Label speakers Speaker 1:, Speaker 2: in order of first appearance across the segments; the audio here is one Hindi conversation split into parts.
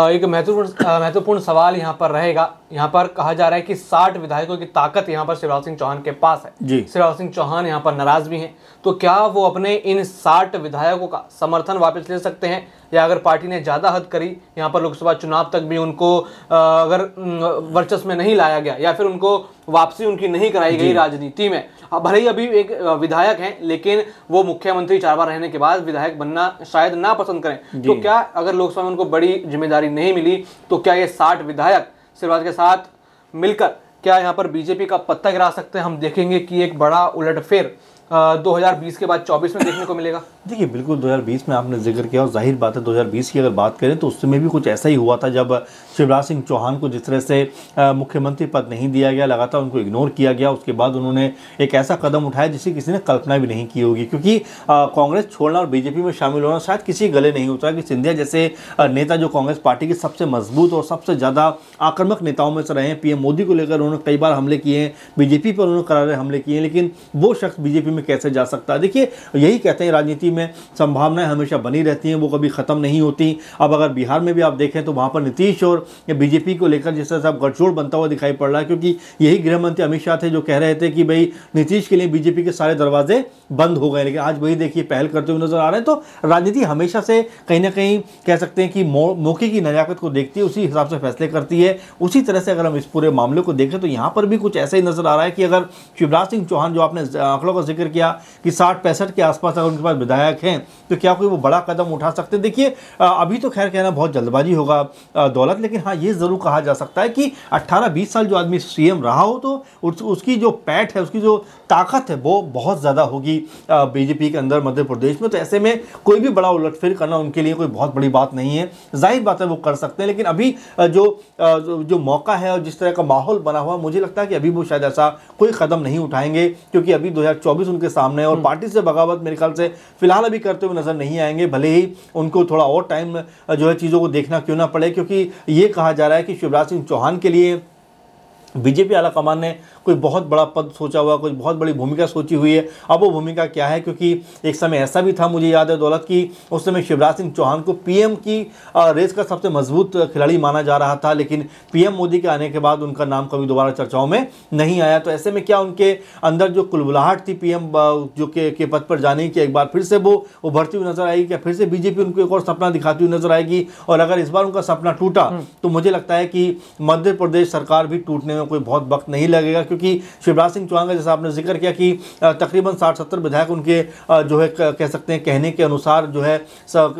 Speaker 1: एक महत्वपूर्ण महत्वपूर्ण सवाल यहाँ पर रहेगा यहाँ पर कहा जा रहा है कि साठ विधायकों की ताकत यहाँ पर शिवराज सिंह चौहान के पास है जी शिवराज सिंह चौहान यहाँ पर नाराज भी हैं तो क्या वो अपने इन साठ विधायकों का समर्थन वापस ले सकते हैं या अगर पार्टी ने ज़्यादा हद करी यहाँ पर लोकसभा चुनाव तक भी उनको अगर वर्चस्व में नहीं लाया गया या फिर उनको वापसी उनकी नहीं कराई गई राजनीति में भले ही अभी एक विधायक हैं लेकिन वो मुख्यमंत्री चार बार रहने के बाद विधायक बनना शायद ना पसंद करें तो क्या अगर लोकसभा में उनको बड़ी जिम्मेदारी जानकारी नहीं मिली तो क्या ये साठ विधायक शिवराज के साथ मिलकर क्या यहाँ पर बीजेपी का पत्ता गिरा सकते हैं हम देखेंगे कि एक बड़ा उलटफेर 2020 के बाद 24 में देखने को मिलेगा
Speaker 2: देखिए बिल्कुल 2020 में आपने जिक्र किया और जाहिर बात है 2020 की अगर बात करें तो उस समय भी कुछ ऐसा ही हुआ था जब शिवराज सिंह चौहान को जिस तरह से मुख्यमंत्री पद नहीं दिया गया लगातार उनको इग्नोर किया गया उसके बाद उन्होंने एक ऐसा कदम उठाया जिसे किसी ने कल्पना भी नहीं की होगी क्योंकि कांग्रेस छोड़ना और बीजेपी में शामिल होना शायद किसी गले नहीं होता कि सिंधिया जैसे नेता जो कांग्रेस पार्टी के सबसे मजबूत और सबसे ज़्यादा आक्रमक नेताओं में से रहे हैं पीएम मोदी को लेकर उन्होंने कई बार हमले किए हैं बीजेपी पर उन्होंने करारे हमले किए हैं लेकिन वो शख्स बीजेपी में में कैसे जा सकता है देखिए यही कहते हैं राजनीति में संभावनाएं हमेशा बनी रहती हैं वो कभी ख़त्म नहीं होती अब अगर बिहार में भी आप देखें तो वहाँ पर नीतीश और बीजेपी को लेकर जिस तरह से गठजोड़ बनता हुआ दिखाई पड़ रहा है क्योंकि यही गृहमंत्री अमित शाह थे जो कह रहे थे कि भाई नीतीश के लिए बीजेपी के सारे दरवाजे बंद हो गए लेकिन आज वही देखिए पहल करते हुए नजर आ रहे हैं तो राजनीति हमेशा से कहीं ना कहीं कह सकते हैं कि मौके की नजाकत को देखती है उसी हिसाब से फैसले करती है उसी तरह से अगर हम इस पूरे मामले को देखें तो यहाँ पर भी कुछ ऐसा ही नजर आ रहा है कि अगर शिवराज सिंह चौहान जो आपने आंकड़ों का जिक्र जिक्र किया कि साठ पैंसठ के आसपास अगर उनके पास विधायक हैं तो क्या कोई वो बड़ा कदम उठा सकते हैं देखिए अभी तो खैर कहना बहुत जल्दबाजी होगा दौलत लेकिन हाँ ये ज़रूर कहा जा सकता है कि अट्ठारह बीस साल जो आदमी सीएम रहा हो तो उसकी जो पैठ है उसकी जो ताकत है वो बहुत ज़्यादा होगी बीजेपी के अंदर मध्य प्रदेश में तो ऐसे में कोई भी बड़ा उलटफेर करना उनके लिए कोई बहुत बड़ी बात नहीं है जाहिर बात है वो कर सकते हैं लेकिन अभी जो जो मौका है और जिस तरह का माहौल बना हुआ मुझे लगता है कि अभी वो शायद ऐसा कोई कदम नहीं उठाएंगे क्योंकि अभी 2024 उनके सामने और हम्म। पार्टी से बगावत मेरे ख्याल से फिलहाल अभी करते हुए नजर नहीं आएंगे भले ही उनको थोड़ा और टाइम जो है चीज़ों को देखना क्यों ना पड़े क्योंकि ये कहा जा रहा है कि शिवराज सिंह चौहान के लिए बीजेपी आला कमान ने कोई बहुत बड़ा पद सोचा हुआ कोई बहुत बड़ी भूमिका सोची हुई है अब वो भूमिका क्या है क्योंकि एक समय ऐसा भी था मुझे याद है दौलत की उस समय शिवराज सिंह चौहान को पीएम की रेस का सबसे मजबूत खिलाड़ी माना जा रहा था लेकिन पीएम मोदी के आने के बाद उनका नाम कभी दोबारा चर्चाओं में नहीं आया तो ऐसे में क्या उनके अंदर जो कुलबुलाहट थी पी जो के, के पद पर जाने की एक बार फिर से वो उभरती हुई नजर आएगी क्या फिर से बीजेपी उनको एक और सपना दिखाती हुई नजर आएगी और अगर इस बार उनका सपना टूटा हम्म। तो मुझे लगता है कि मध्य प्रदेश सरकार भी टूटने में में कोई बहुत वक्त नहीं लगेगा क्योंकि शिवराज सिंह चौहान का जैसा आपने जिक्र किया कि तकरीबन साठ सत्तर विधायक उनके जो है कह सकते हैं कहने के अनुसार जो है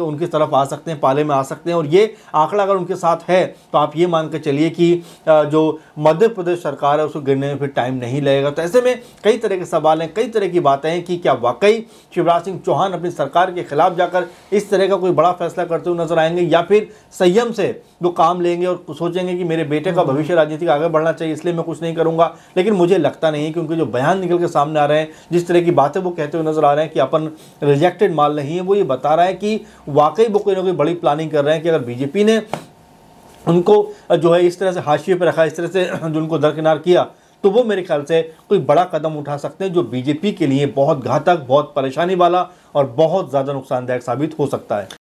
Speaker 2: उनकी तरफ आ सकते हैं पाले में आ सकते हैं और ये आंकड़ा अगर उनके साथ है तो आप ये मान कर चलिए कि जो मध्य प्रदेश सरकार है उसको गिरने में फिर टाइम नहीं लगेगा तो ऐसे में कई तरह के सवाल हैं कई तरह की बातें हैं कि क्या वाकई शिवराज सिंह चौहान अपनी सरकार के खिलाफ जाकर इस तरह का कोई बड़ा फैसला करते हुए नजर आएंगे या फिर संयम से वो काम लेंगे और सोचेंगे कि मेरे बेटे का भविष्य राजनीति आगे बढ़ना चाहिए है इसलिए मैं कुछ नहीं करूँगा लेकिन मुझे लगता नहीं कि उनके जो बयान निकल के सामने आ रहे हैं जिस तरह की बातें वो कहते हुए नज़र आ रहे हैं कि अपन रिजेक्टेड माल नहीं है वो ये बता रहा है कि वाकई वो कोई ना कोई बड़ी प्लानिंग कर रहे हैं कि अगर बीजेपी ने उनको जो है इस तरह से हाशिए पर रखा इस तरह से जो उनको दरकिनार किया तो वो मेरे ख्याल से कोई बड़ा कदम उठा सकते हैं जो बीजेपी के लिए बहुत घातक बहुत परेशानी वाला और बहुत ज़्यादा नुकसानदायक साबित हो सकता है